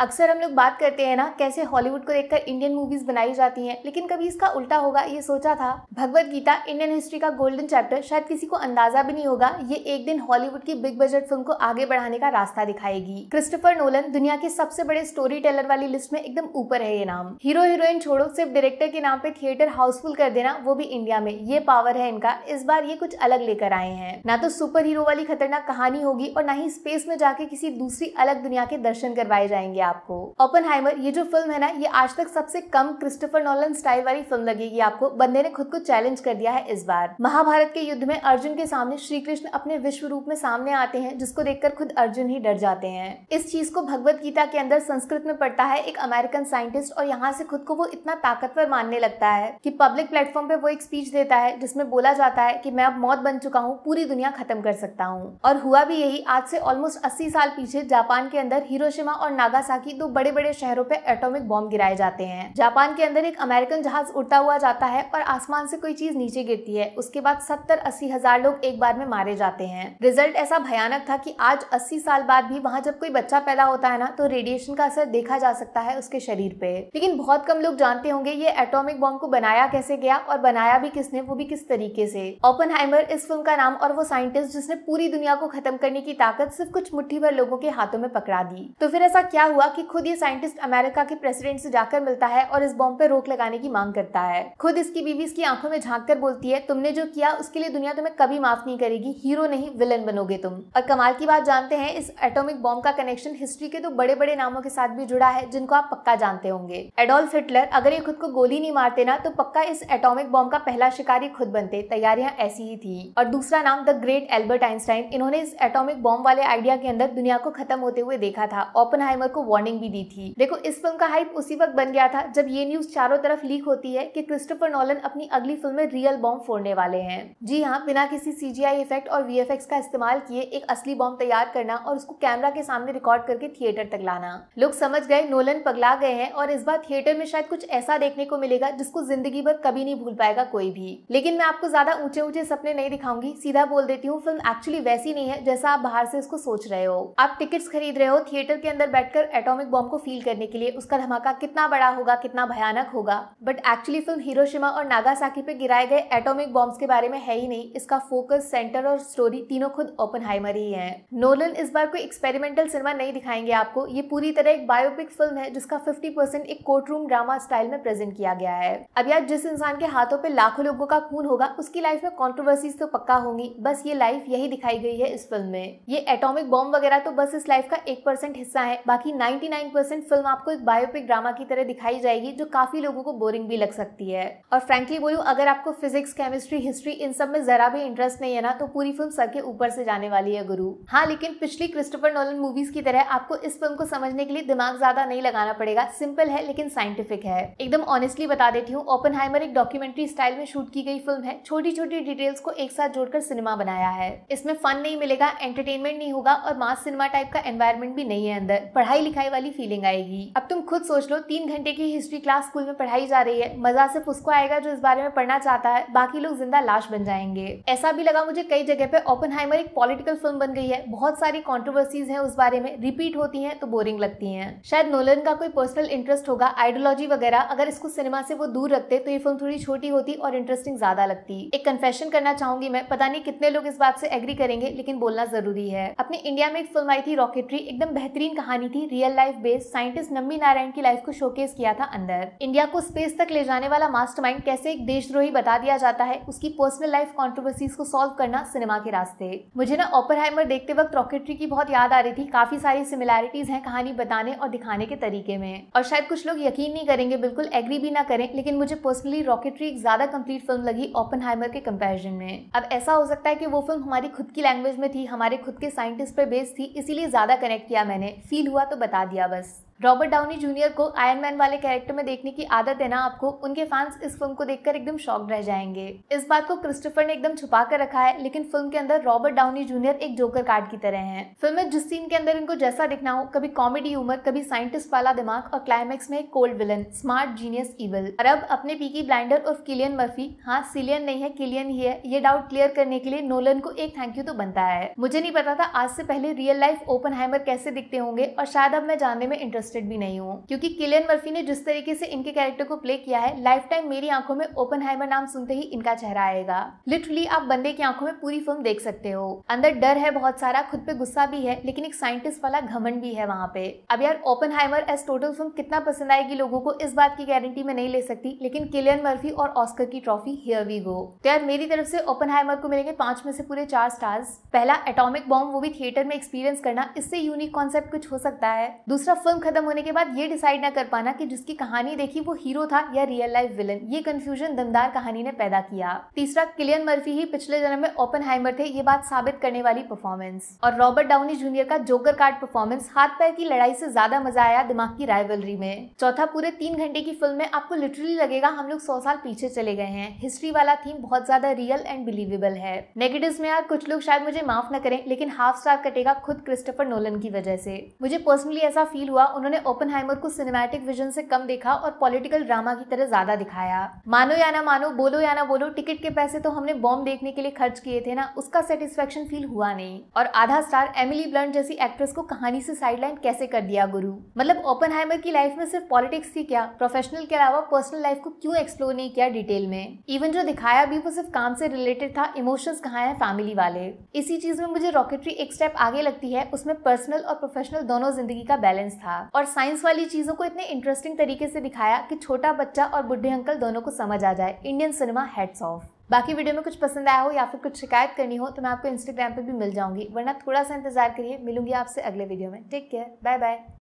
अक्सर हम लोग बात करते हैं ना कैसे हॉलीवुड को देखकर इंडियन मूवीज बनाई जाती हैं लेकिन कभी इसका उल्टा होगा ये सोचा था भगवत गीता इंडियन हिस्ट्री का गोल्डन चैप्टर शायद किसी को अंदाजा भी नहीं होगा ये एक दिन हॉलीवुड की बिग बजट फिल्म को आगे बढ़ाने का रास्ता दिखाएगी क्रिस्टोफर नोलन दुनिया के सबसे बड़े स्टोरी टेलर वाली लिस्ट में एकदम ऊपर है ये नाम हीरो हीरोइन छोड़ो सिर्फ डायरेक्टर के नाम पे थिएटर हाउसफुल कर देना वो भी इंडिया में ये पावर है इनका इस बार ये कुछ अलग लेकर आए हैं ना तो सुपर हीरो वाली खतरनाक कहानी होगी और ना ही स्पेस में जाके किसी दूसरी अलग दुनिया के दर्शन करवाए जाएंगे आपको ओपन हाइमर ये जो फिल्म है ना ये आज तक सबसे कम क्रिस्टोफर नॉलन स्टाइल वाली फिल्म लगेगी आपको बंदे ने खुद को चैलेंज कर दिया है इस बार महाभारत के युद्ध में अर्जुन के सामने श्री कृष्ण अपने विश्व रूप में सामने आते हैं जिसको देखकर खुद अर्जुन ही डर जाते हैं इस चीज को भगवत गीता के अंदर संस्कृत में पढ़ता है एक अमेरिकन साइंटिस्ट और यहाँ से खुद को वो इतना ताकतवर मानने लगता है की पब्लिक प्लेटफॉर्म पे वो एक स्पीच देता है जिसमें बोला जाता है की मैं अब मौत बन चुका हूँ पूरी दुनिया खत्म कर सकता हूँ और हुआ भी यही आज से ऑलमोस्ट अस्सी साल पीछे जापान के अंदर हिरोशिमा और नागा कि दो तो बड़े बड़े शहरों पर एटॉमिक बॉम्ब गिराए जाते हैं जापान के अंदर एक अमेरिकन जहाज उड़ता हुआ जाता है और आसमान से कोई चीज नीचे गिरती है उसके बाद सत्तर अस्सी हजार लोग एक बार में मारे जाते हैं रिजल्ट ऐसा भयानक था की आज अस्सी साल बाद भी वहाँ जब कोई बच्चा पैदा होता है ना तो रेडिएशन का असर देखा जा सकता है उसके शरीर पे लेकिन बहुत कम लोग जानते होंगे ये एटॉमिक बॉम्ब को बनाया कैसे गया और बनाया भी किसने वो भी किस तरीके से ओपन इस फिल्म का नाम और वो साइंटिस्ट जिसने पूरी दुनिया को खत्म करने की ताकत सिर्फ कुछ मुट्ठी भर लोगों के हाथों में पकड़ा दी तो फिर ऐसा क्या हुआ हुआ कि खुद ये साइंटिस्ट अमेरिका के प्रेसिडेंट से जाकर मिलता है और इस बॉम्ब पे रोक लगाने की मांग करता है खुद इसकी बीवी इसकी आंखों में झांक कर बोलती है तुमने जो किया उसके लिए दुनिया तुम्हें कभी माफ नहीं करेगी हीरो नहीं विलन बनोगे तुम और कमाल की बात जानते हैं इस एटोमिक बॉम्ब का कनेक्शन हिस्ट्री के दो तो बड़े बड़े नामों के साथ भी जुड़ा है जिनको आप पक्का जानते होंगे एडोल्फ हिटलर अगर ये खुद को गोली नहीं मारते ना तो पक्का इस एटोमिक बॉम्ब का पहला शिकारी खुद बनते तैयारियां ऐसी ही थी और दूसरा नाम द ग्रेट एल्बर्ट आइंस्टाइन इन्होंने इस एटोमिक बॉम्ब वाले आइडिया के अंदर दुनिया को खत्म होते हुए देखा था ओपन को वार्निंग भी दी थी देखो इस फिल्म का हाइप उसी वक्त बन गया था जब ये न्यूज चारों तरफ लीक होती है कि क्रिस्टोफर नॉलन अपनी अगली फिल्म में रियल बॉम्ब फोड़ने वाले हैं जी हाँ बिना किसी सीजीआई इफेक्ट और वीएफएक्स का इस्तेमाल किए एक असली बॉम्ब तैयार करना और उसको कैमरा के सामने रिकॉर्ड करके थिएटर तक लाना लोग समझ गए नोलन पगला गए हैं और इस बार थिएटर में शायद कुछ ऐसा देखने को मिलेगा जिसको जिंदगी भर कभी नहीं भूल पाएगा कोई भी लेकिन मैं आपको ज्यादा ऊंचे ऊंचे सपने नहीं दिखाऊंगी सीधा बोल देती हूँ फिल्म एक्चुअली वैसी नहीं है जैसा आप बाहर से इसको सोच रहे हो आप टिकट्स खरीद रहे हो थिएटर के अंदर बैठकर एट एटॉमिक बॉम्ब को फील करने के लिए उसका धमाका कितना बड़ा होगा कितना भयानक होगा बट एक्चुअली फिल्म हिरोशिमा और नागासाकी पे गिराए गए एटॉमिक बॉम्ब्स के बारे में है ही नहीं इसका फोकस सेंटर और स्टोरी तीनों खुद ओपन ही है नोलन इस बार कोई एक्सपेरिमेंटल सिनेमा नहीं दिखाएंगे आपको ये पूरी तरह एक बायोपिक फिल्म है जिसका फिफ्टी एक कोर्ट रूम ड्रामा स्टाइल में प्रेजेंट किया गया है अब यार जिस इंसान के हाथों पे लाखों लोगों का खून होगा उसकी लाइफ में कॉन्ट्रोवर्सीज तो पक्का होंगी बस ये लाइफ यही दिखाई गई है इस फिल्म में ये एटॉमिक बॉम्ब वगैरह तो बस इस लाइफ का एक परसेंट हिस्सा है बाकी 99% फिल्म आपको एक बायोपिक ड्रामा की तरह दिखाई जाएगी जो काफ़ी लोगों को बोरिंग भी लग सकती है और फ्रेंकली बोलू अगर आपको फिजिक्स केमिस्ट्री हिस्ट्री इन सब में ज़रा भी इंटरेस्ट नहीं है ना तो पूरी फिल्म सर के ऊपर से जाने वाली है गुरु हाँ लेकिन पिछली क्रिस्टोफर नोलन मूवीज़ की तरह आपको इस फिल्म को समझने के लिए दिमाग ज़्यादा नहीं लगाना पड़ेगा सिंपल है लेकिन साइंटिफिक है एकदम ऑनेस्टली बता देती हूँ ओपन एक डॉक्यूमेंट्री स्टाइल में शूट की गई फिल्म है छोटी छोटी डिटेल्स को एक साथ जोड़कर सिनेमा बनाया है इसमें फन नहीं मिलेगा एंटरटेनमेंट नहीं होगा और मास सिनेमा टाइप का एनवायरमेंट भी नहीं है अंदर पढ़ाई लिखाई लिखाई वाली फीलिंग आएगी अब तुम खुद सोच लो तीन घंटे की हिस्ट्री क्लास स्कूल में पढ़ाई जा रही है मजा सिर्फ उसको आएगा जो इस बारे में पढ़ना चाहता है बाकी लोग जिंदा लाश बन जाएंगे ऐसा भी लगा मुझे कई जगह पे ओपन एक पॉलिटिकल फिल्म बन गई है बहुत सारी कॉन्ट्रोवर्सीज है उस बारे में रिपीट होती है तो बोरिंग लगती है शायद नोलन का कोई पर्सनल इंटरेस्ट होगा आइडियोलॉजी वगैरह अगर इसको सिनेमा से वो दूर रखते तो ये फिल्म थोड़ी छोटी होती और इंटरेस्टिंग ज्यादा लगती एक कन्फेशन करना चाहूंगी मैं पता नहीं कितने लोग इस बात से एग्री करेंगे लेकिन बोलना जरूरी है अपने इंडिया में एक फिल्म आई थी रॉकेटरी एकदम बेहतरीन कहानी थी real real life based scientist Nambi Narayan की लाइफ को शोकेस किया था अंदर इंडिया को स्पेस तक ले जाने वाला मास्टरमाइंड कैसे एक देशद्रोही बता दिया जाता है उसकी पर्सनल लाइफ कॉन्ट्रोवर्सीज को सॉल्व करना सिनेमा के रास्ते मुझे ना ओपर देखते वक्त रॉकेटरी की बहुत याद आ रही थी काफी सारी सिमिलैरिटीज हैं कहानी बताने और दिखाने के तरीके में और शायद कुछ लोग यकीन नहीं करेंगे बिल्कुल एग्री भी ना करें लेकिन मुझे पर्सनली रॉकेटरी एक ज्यादा कंप्लीट फिल्म लगी ओपन के कंपेरिजन में अब ऐसा हो सकता है कि वो फिल्म हमारी खुद की लैंग्वेज में थी हमारे खुद के साइंटिस्ट पर बेस्ड थी इसीलिए ज्यादा कनेक्ट किया मैंने फील हुआ तो बता बता दिया बस रॉबर्ट डाउनी जूनियर को आयरन मैन वाले कैरेक्टर में देखने की आदत है ना आपको उनके फैंस इस फिल्म को देखकर एकदम शॉक रह जाएंगे इस बात को क्रिस्टोफर ने एकदम छुपा कर रखा है लेकिन फिल्म के अंदर रॉबर्ट डाउनी जूनियर एक जोकर कार्ड की तरह है फिल्म में जिस सीन के अंदर इनको जैसा दिखना हो कभी कॉमेडी ह्यूमर कभी साइंटिस्ट वाला दिमाग और क्लाइमैक्स में cold villain smart genius evil और अब अपने पीकी ब्लाइंडर और किलियन मर्फी हाँ सिलियन नहीं है किलियन ही है ये डाउट क्लियर करने के लिए नोलन को एक थैंक यू तो बनता है मुझे नहीं पता था आज से पहले रियल लाइफ ओपन कैसे दिखते होंगे और शायद अब मैं जानने में इंटरेस्ट इंटरेस्टेड भी नहीं हूँ क्योंकि किलियन मर्फी ने जिस तरीके से इनके कैरेक्टर को प्ले किया है लाइफ टाइम मेरी आंखों में ओपन नाम सुनते ही इनका चेहरा आएगा लिटरली आप बंदे की आंखों में पूरी फिल्म देख सकते हो अंदर डर है बहुत सारा खुद पे गुस्सा भी है लेकिन एक साइंटिस्ट वाला घमंड भी है वहाँ पे अब यार ओपन एज टोटल फिल्म कितना पसंद आएगी लोगों को इस बात की गारंटी में नहीं ले सकती लेकिन किलियन मर्फी और ऑस्कर की ट्रॉफी हियर वी गो तो यार मेरी तरफ से ओपन को मिलेंगे पांच में से पूरे चार स्टार्स पहला एटॉमिक बॉम्ब वो भी थिएटर में एक्सपीरियंस करना इससे यूनिक कॉन्सेप्ट कुछ हो सकता है दूसरा फिल्म खत्म खत्म होने के बाद ये डिसाइड ना कर पाना कि जिसकी कहानी देखी वो हीरो था या रियल लाइफ विलन ये कंफ्यूजन दमदार कहानी ने पैदा किया तीसरा किलियन मर्फी ही पिछले जन्म में ओपन थे ये बात साबित करने वाली परफॉर्मेंस और रॉबर्ट डाउनी जूनियर का जोकर कार्ड परफॉर्मेंस हाथ पैर की लड़ाई से ज्यादा मजा आया दिमाग की राइवलरी में चौथा पूरे तीन घंटे की फिल्म में आपको लिटरली लगेगा हम लोग सौ साल पीछे चले गए हैं हिस्ट्री वाला थीम बहुत ज्यादा रियल एंड बिलीवेबल है नेगेटिव में यार कुछ लोग शायद मुझे माफ न करें लेकिन हाफ स्टार कटेगा खुद क्रिस्टोफर नोलन की वजह से मुझे पर्सनली ऐसा फील हुआ उन्होंने उन्होंने ओपन को सिनेमैटिक विजन से कम देखा और पॉलिटिकल ड्रामा की तरह ज्यादा दिखाया मानो या ना मानो बोलो या ना बोलो टिकट के पैसे तो हमने बॉम्ब देखने के लिए खर्च किए थे ना उसका सेटिस्फेक्शन फील हुआ नहीं और आधा स्टार एमिली ब्लंट जैसी एक्ट्रेस को कहानी से साइडलाइन कैसे कर दिया गुरु मतलब ओपन की लाइफ में सिर्फ पॉलिटिक्स थी क्या प्रोफेशनल के अलावा पर्सनल लाइफ को क्यों एक्सप्लोर नहीं किया डिटेल में इवन जो दिखाया भी वो सिर्फ काम से रिलेटेड था इमोशंस कहा है फैमिली वाले इसी चीज में मुझे रॉकेटरी एक स्टेप आगे लगती है उसमें पर्सनल और प्रोफेशनल दोनों जिंदगी का बैलेंस था और साइंस वाली चीज़ों को इतने इंटरेस्टिंग तरीके से दिखाया कि छोटा बच्चा और बुढ़े अंकल दोनों को समझ आ जाए इंडियन सिनेमा हेड्स ऑफ बाकी वीडियो में कुछ पसंद आया हो या फिर कुछ शिकायत करनी हो तो मैं आपको इंस्टाग्राम पर भी मिल जाऊंगी वरना थोड़ा सा इंतजार करिए मिलूंगी आपसे अगले वीडियो में टेक केयर बाय बाय